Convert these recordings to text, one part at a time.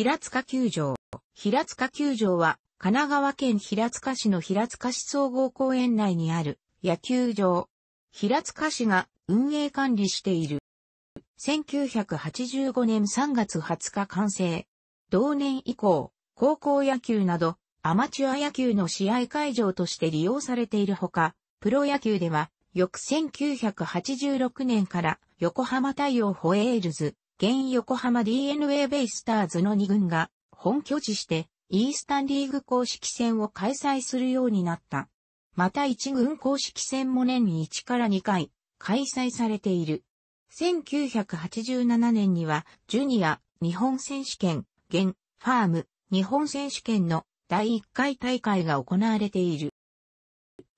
平塚球場。平塚球場は、神奈川県平塚市の平塚市総合公園内にある野球場。平塚市が運営管理している。1985年3月20日完成。同年以降、高校野球など、アマチュア野球の試合会場として利用されているほか、プロ野球では、翌1986年から横浜対応ホエールズ、現横浜 DNA ベイスターズの2軍が本拠地して、イースタンリーグ公式戦を開催するようになった。また1軍公式戦も年に1から2回開催されている。1987年には、ジュニア、日本選手権、現、ファーム、日本選手権の第1回大会が行われている。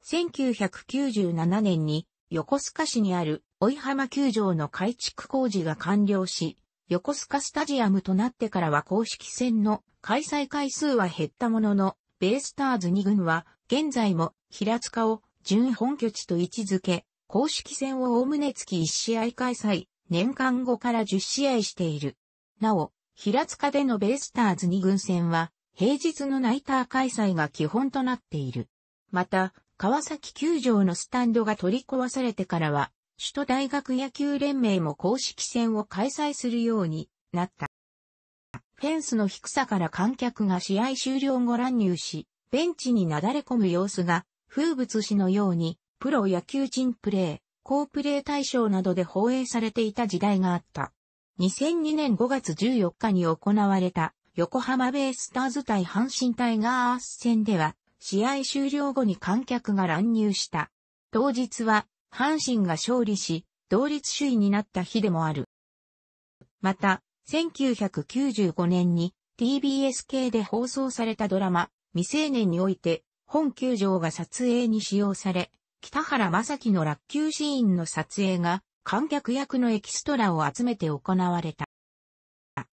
1997年に横須賀市にある追浜球場の改築工事が完了し、横須賀スタジアムとなってからは公式戦の開催回数は減ったものの、ベイスターズ2軍は現在も平塚を準本拠地と位置づけ、公式戦を概ね月1試合開催、年間後から10試合している。なお、平塚でのベイスターズ2軍戦は、平日のナイター開催が基本となっている。また、川崎球場のスタンドが取り壊されてからは、首都大学野球連盟も公式戦を開催するようになった。フェンスの低さから観客が試合終了後乱入し、ベンチになだれ込む様子が風物詩のように、プロ野球人プレー、高プレー対象などで放映されていた時代があった。2002年5月14日に行われた横浜ベイスターズ対阪神タイガース戦では、試合終了後に観客が乱入した。当日は阪神が勝利し、同率首位になった日でもある。また、1995年に TBS 系で放送されたドラマ、未成年において、本球場が撮影に使用され、北原正樹の落球シーンの撮影が、観客役のエキストラを集めて行われた。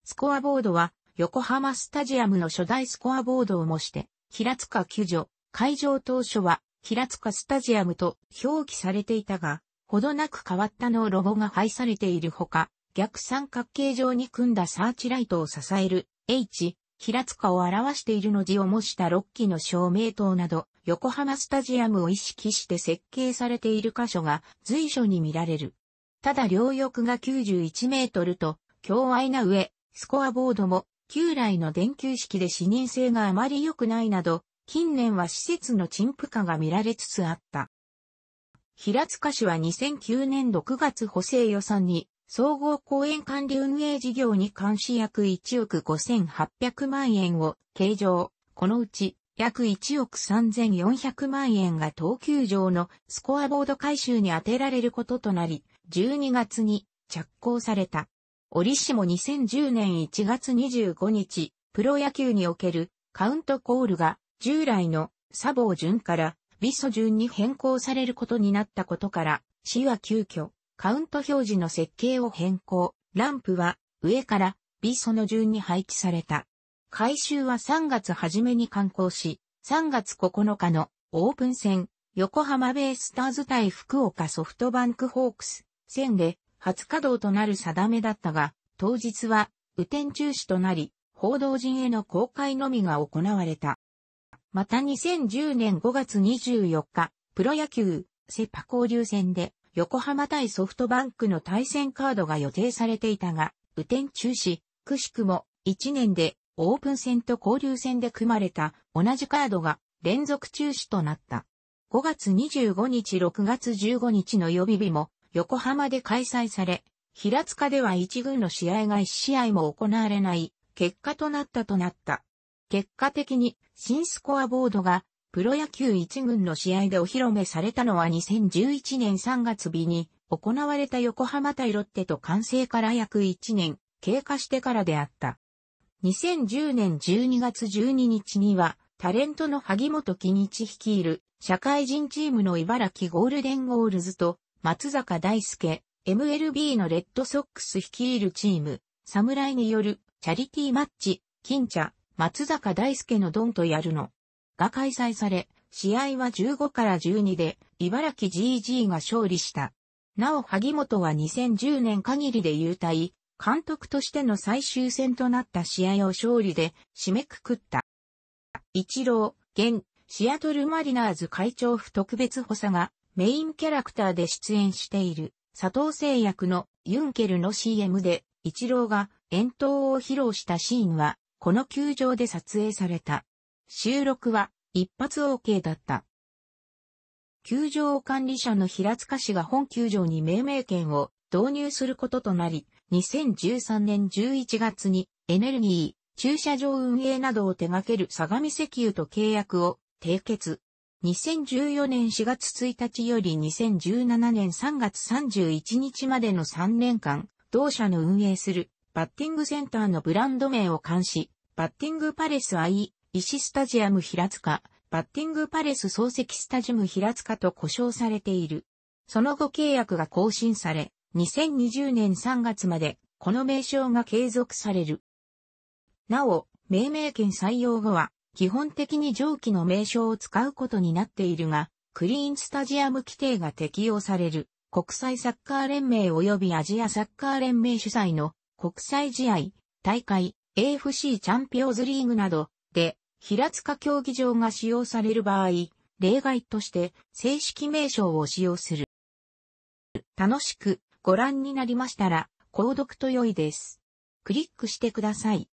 スコアボードは、横浜スタジアムの初代スコアボードを模して、平塚救助、会場当初は平塚スタジアムと表記されていたが、ほどなく変わったのロゴが配されているほか、逆三角形状に組んだサーチライトを支える H、平塚を表しているの字を模した6機の照明灯など、横浜スタジアムを意識して設計されている箇所が随所に見られる。ただ両翼が91メートルと、強愛な上、スコアボードも、旧来の電球式で視認性があまり良くないなど、近年は施設の陳腐化が見られつつあった。平塚市は2009年6月補正予算に、総合公園管理運営事業に関し約1億5800万円を計上。このうち約1億3400万円が東急上のスコアボード回収に充てられることとなり、12月に着工された。折しも2010年1月25日、プロ野球におけるカウントコールが従来の砂防順からビソ順に変更されることになったことから、市は急遽、カウント表示の設計を変更、ランプは上からビソの順に配置された。改修は3月初めに刊行し、3月9日のオープン戦、横浜ベイスターズ対福岡ソフトバンクホークス戦で初稼働となる定めだったが、当日は雨天中止となり、報道陣への公開のみが行われた。また2010年5月24日、プロ野球、セパ交流戦で、横浜対ソフトバンクの対戦カードが予定されていたが、雨天中止、くしくも、1年で、オープン戦と交流戦で組まれた、同じカードが、連続中止となった。5月25日6月15日の予備日も、横浜で開催され、平塚では1軍の試合が1試合も行われない、結果となったとなった。結果的に新スコアボードがプロ野球一軍の試合でお披露目されたのは2011年3月日に行われた横浜対ロッテと完成から約1年経過してからであった。2010年12月12日にはタレントの萩本喜日率いる社会人チームの茨城ゴールデンゴールズと松坂大輔、MLB のレッドソックス率いるチーム、侍によるチャリティーマッチ、金茶、松坂大輔のドンとやるのが開催され、試合は15から12で、茨城 GG が勝利した。なお、萩本は2010年限りで優退、監督としての最終戦となった試合を勝利で締めくくった。一郎、現、シアトルマリナーズ会長府特別補佐がメインキャラクターで出演している佐藤製薬のユンケルの CM で一郎が遠投を披露したシーンはこの球場で撮影された。収録は一発 OK だった。球場管理者の平塚氏が本球場に命名権を導入することとなり、2013年11月にエネルギー、駐車場運営などを手掛ける相模石油と契約を締結。2014年4月1日より2017年3月31日までの3年間、同社の運営するバッティングセンターのブランド名を冠し、バッティングパレス I、石スタジアム平塚、バッティングパレス漱石スタジアム平塚と呼称されている。その後契約が更新され、2020年3月までこの名称が継続される。なお、命名権採用後は、基本的に上記の名称を使うことになっているが、クリーンスタジアム規定が適用される、国際サッカー連盟及びアジアサッカー連盟主催の国際試合、大会、AFC チャンピオンズリーグなどで平塚競技場が使用される場合、例外として正式名称を使用する。楽しくご覧になりましたら、購読と良いです。クリックしてください。